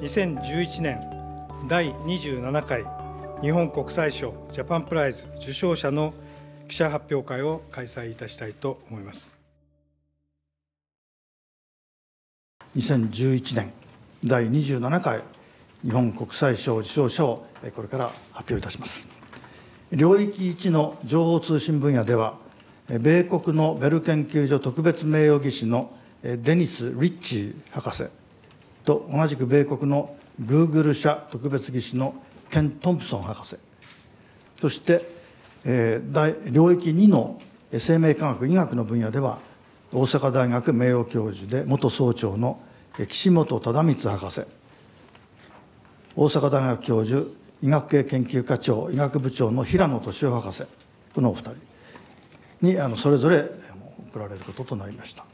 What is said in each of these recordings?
2011年第27回日本国際賞ジャパンプライズ受賞者の記者発表会を開催いたしたいと思います2011年第27回日本国際賞受賞者をこれから発表いたします領域一の情報通信分野では米国のベル研究所特別名誉技師のデニス・リッチー博士と同じく米国のグーグル社特別技師のケン・トンプソン博士そして、えー、大領域2の生命科学医学の分野では大阪大学名誉教授で元総長の岸本忠光博士大阪大学教授医学系研究科長医学部長の平野俊夫博士このお二人にあのそれぞれ贈られることとなりました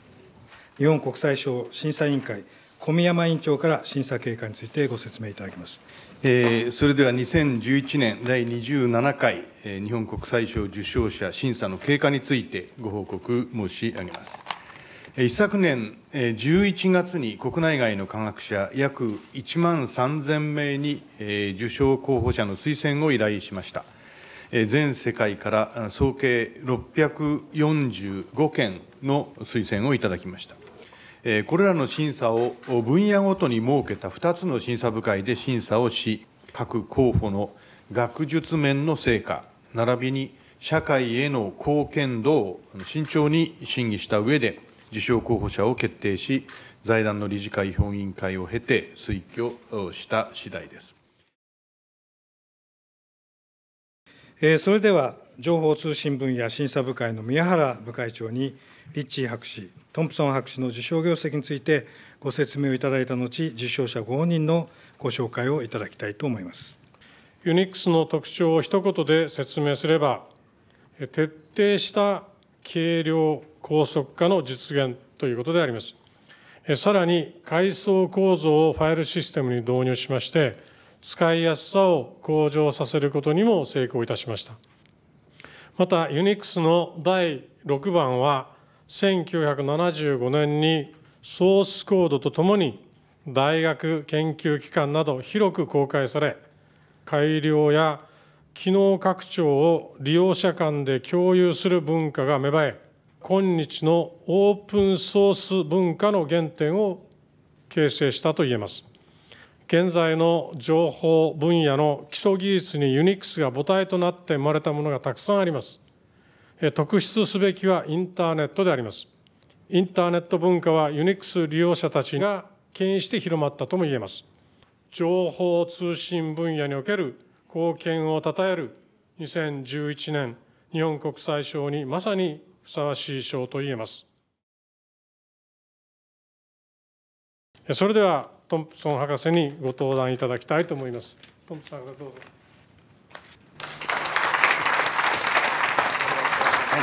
日本国際賞審査委員会小宮山委員長から審査経過についてご説明いただきます。えー、それでは2011年第27回、えー、日本国際賞受賞者審査の経過についてご報告申し上げます。一昨年11月に国内外の科学者約1万3000名に受賞候補者の推薦を依頼しました。全世界から総計645件の推薦をいただきました。これらの審査を分野ごとに設けた2つの審査部会で審査をし、各候補の学術面の成果、並びに社会への貢献度を慎重に審議した上で、受賞候補者を決定し、財団の理事会評議員会を経て推挙した次第です。それでは、情報通信分野審査部会の宮原部会長に、リッチー博士、トンプソン博士の受賞業績についてご説明をいただいた後、受賞者ご本人のご紹介をいただきたいと思います。ユニックスの特徴を一言で説明すれば、徹底した軽量高速化の実現ということであります。さらに階層構造をファイルシステムに導入しまして、使いやすさを向上させることにも成功いたしました。また、ユニックスの第6番は、1975年にソースコードとともに大学研究機関など広く公開され改良や機能拡張を利用者間で共有する文化が芽生え今日のオープンソース文化の原点を形成したといえます現在の情報分野の基礎技術にユニックスが母体となって生まれたものがたくさんあります特筆すべきはインターネットであります。インターネット文化はユニックス利用者たちが牽引して広まったとも言えます。情報通信分野における貢献をたたえる2011年日本国際賞にまさにふさわしい賞と言えます。それではトンプソン博士にご登壇いただきたいと思います。トンプソン博士どうぞ。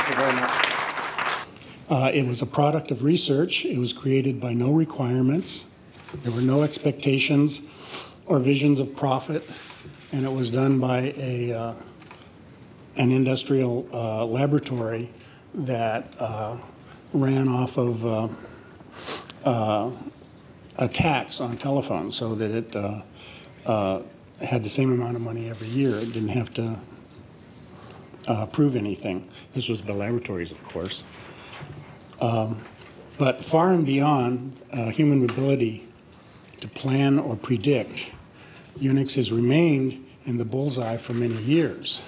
Thank you very much. Uh, it was a product of research. It was created by no requirements. There were no expectations or visions of profit, and it was done by a uh, an industrial uh, laboratory that uh, ran off of uh, uh, a tax on telephones, so that it had the same amount of money every year. It didn't have to uh, prove anything. This was by laboratories, of course. Um, but far and beyond uh, human ability to plan or predict, Unix has remained in the bullseye for many years.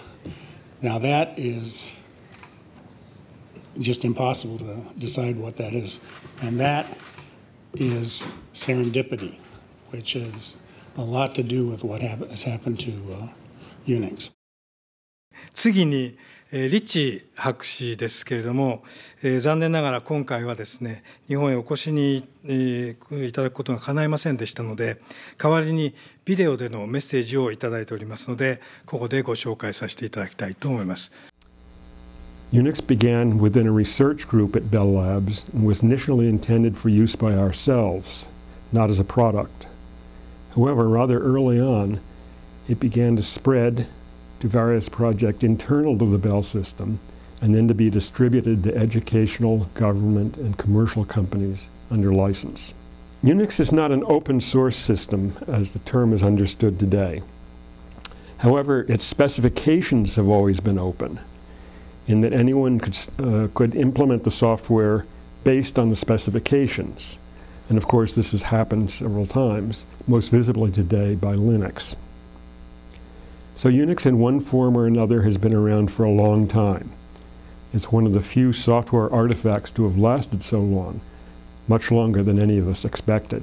Now that is just impossible to decide what that is. And that is serendipity, which is a lot to do with what hap has happened to uh, Unix. 次に、えリッチ博士ですけれども、えー、残念ながら今回はですね日本へお越しに、えー、いただくことが叶いませんでしたので代わりにビデオでのメッセージを頂いておりますのでここでご紹介させていただきたいと思います。Unix began within a research group at Bell Labs and was initially intended for use by ourselves, not as a product. However, rather early on, it began to spread to various projects internal to the Bell system, and then to be distributed to educational, government, and commercial companies under license. Unix is not an open source system as the term is understood today. However, its specifications have always been open in that anyone could, uh, could implement the software based on the specifications. And of course, this has happened several times, most visibly today by Linux. So Unix in one form or another has been around for a long time. It's one of the few software artifacts to have lasted so long, much longer than any of us expected.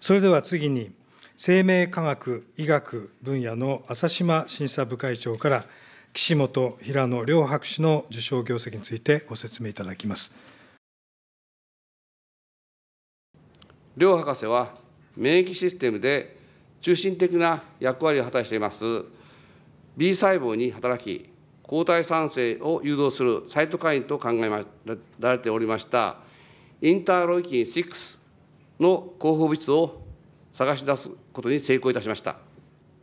それでは次に、生命科学医学分野の浅島審査部会長から岸本平野両博士の受賞業績についてご説明いただきます両博士は免疫システムで中心的な役割を果たしています B 細胞に働き、抗体産生を誘導するサイトカインと考えられておりました、インターロイキン6の候補物質を探し出すことに成功いたしました。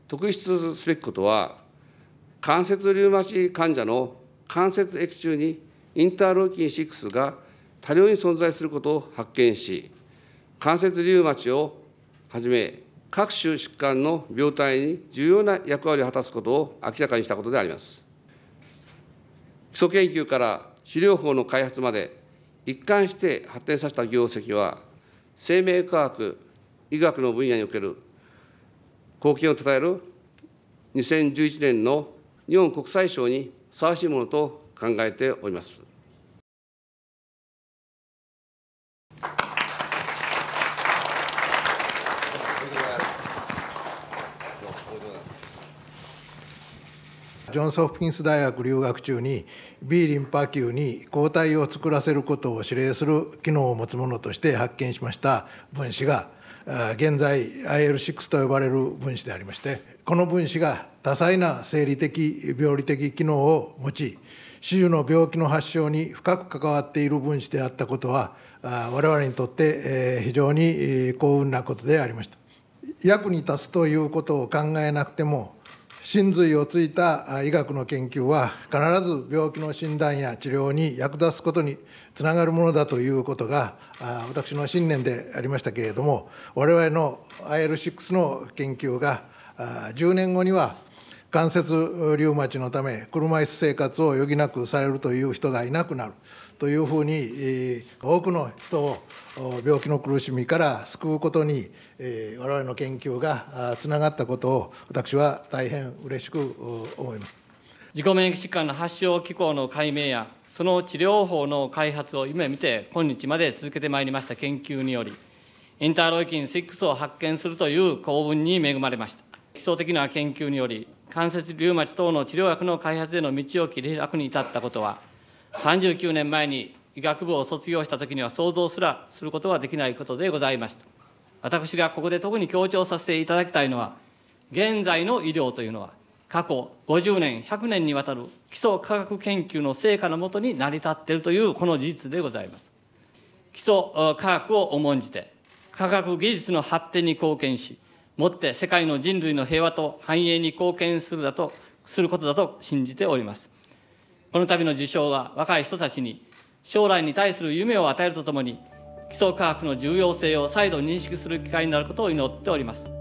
特筆すべきことは、関節リウマチ患者の関節液中にインターロイキン6が多量に存在することを発見し、関節リウマチをはじめ、各種疾患の病態に重要な役割を果たすことを明らかにしたことであります。基礎研究から治療法の開発まで一貫して発展させた業績は、生命科学、医学の分野における貢献をたたえる2011年の日本国際賞にふさわしいものと考えております。ジョンソフキンス大学留学中に B リンパ球に抗体を作らせることを指令する機能を持つものとして発見しました分子が現在 IL6 と呼ばれる分子でありましてこの分子が多彩な生理的病理的機能を持ち死々の病気の発症に深く関わっている分子であったことは我々にとって非常に幸運なことでありました。役に立つということを考えなくても真髄をついた医学の研究は必ず病気の診断や治療に役立つことにつながるものだということが私の信念でありましたけれども我々の IL6 の研究が10年後には関節リウマチのため車椅子生活を余儀なくされるという人がいなくなるというふうに多くの人を病気の苦しみから救うことに我々の研究がつながったことを私は大変嬉しく思います自己免疫疾患の発症機構の解明やその治療法の開発を夢見て今日まで続けてまいりました研究によりインターロイキン6を発見するという構文に恵まれました基礎的な研究により関節リウマチ等の治療薬の開発への道を切り開くに至ったことは39年前に医学部を卒業したときには想像すらすることはできないことでございました私がここで特に強調させていただきたいのは現在の医療というのは過去50年100年にわたる基礎科学研究の成果のもとに成り立っているというこの事実でございます基礎科学を重んじて科学技術の発展に貢献しもって世界の人類の平和と繁栄に貢献するだとすることだと信じておりますこの度の受賞は若い人たちに将来に対する夢を与えるとともに基礎科学の重要性を再度認識する機会になることを祈っております。